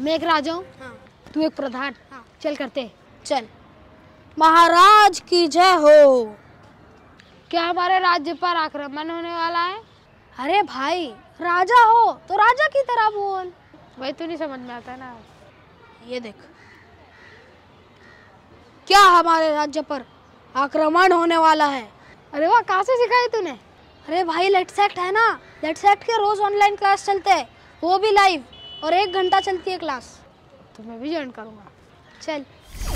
मैं एक राजा हूँ हाँ। तू एक प्रधान हाँ। चल करते चल महाराज की जय हो क्या हमारे राज्य पर आक्रमण होने वाला है अरे भाई राजा हो तो राजा की तरह बोल भाई तो नहीं समझ में आता ना ये देख क्या हमारे राज्य पर आक्रमण होने वाला है अरे वाह कहाँ से सिखाई तूने अरे भाई लेट्स एक्ट है ना लेट्स एक्ट के रोज ऑनलाइन क्लास चलते हैं वो भी लाइव और एक घंटा चलती है क्लास तो मैं भी ज्वाइन करूँगा चल